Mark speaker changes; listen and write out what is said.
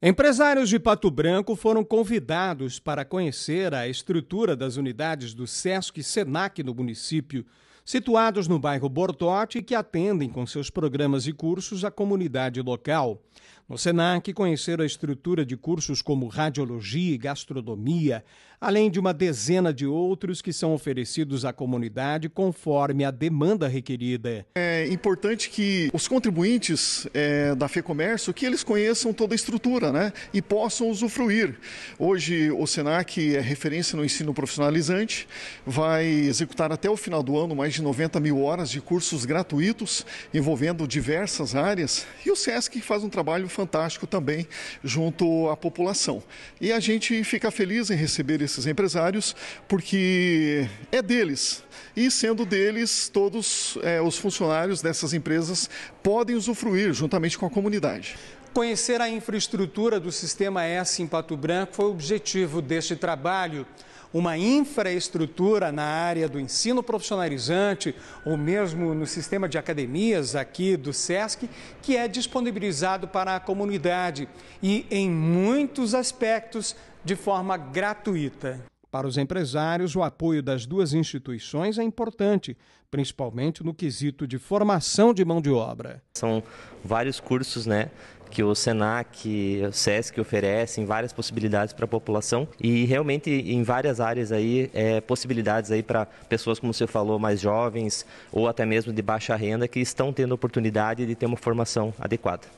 Speaker 1: Empresários de Pato Branco foram convidados para conhecer a estrutura das unidades do SESC e SENAC no município, situados no bairro Bortote e que atendem com seus programas e cursos a comunidade local. No SENAC, conheceram a estrutura de cursos como radiologia e gastronomia, além de uma dezena de outros que são oferecidos à comunidade conforme a demanda requerida.
Speaker 2: É importante que os contribuintes é, da FEComércio que eles conheçam toda a estrutura né, e possam usufruir. Hoje o SENAC é referência no ensino profissionalizante, vai executar até o final do ano mais de 90 mil horas de cursos gratuitos envolvendo diversas áreas e o SESC faz um trabalho fantástico também junto à população. E a gente fica feliz em receber esses empresários, porque é deles. E sendo deles, todos é, os funcionários dessas empresas podem usufruir juntamente com a comunidade.
Speaker 1: Conhecer a infraestrutura do Sistema S em Pato Branco foi o objetivo deste trabalho uma infraestrutura na área do ensino profissionalizante ou mesmo no sistema de academias aqui do SESC, que é disponibilizado para a comunidade e, em muitos aspectos, de forma gratuita. Para os empresários, o apoio das duas instituições é importante, principalmente no quesito de
Speaker 3: formação de mão de obra. São vários cursos, né? que o Senac, o SESC oferecem várias possibilidades para a população e realmente em várias áreas aí é, possibilidades aí para pessoas como você falou mais jovens ou até mesmo de baixa renda que estão tendo oportunidade de ter uma formação adequada.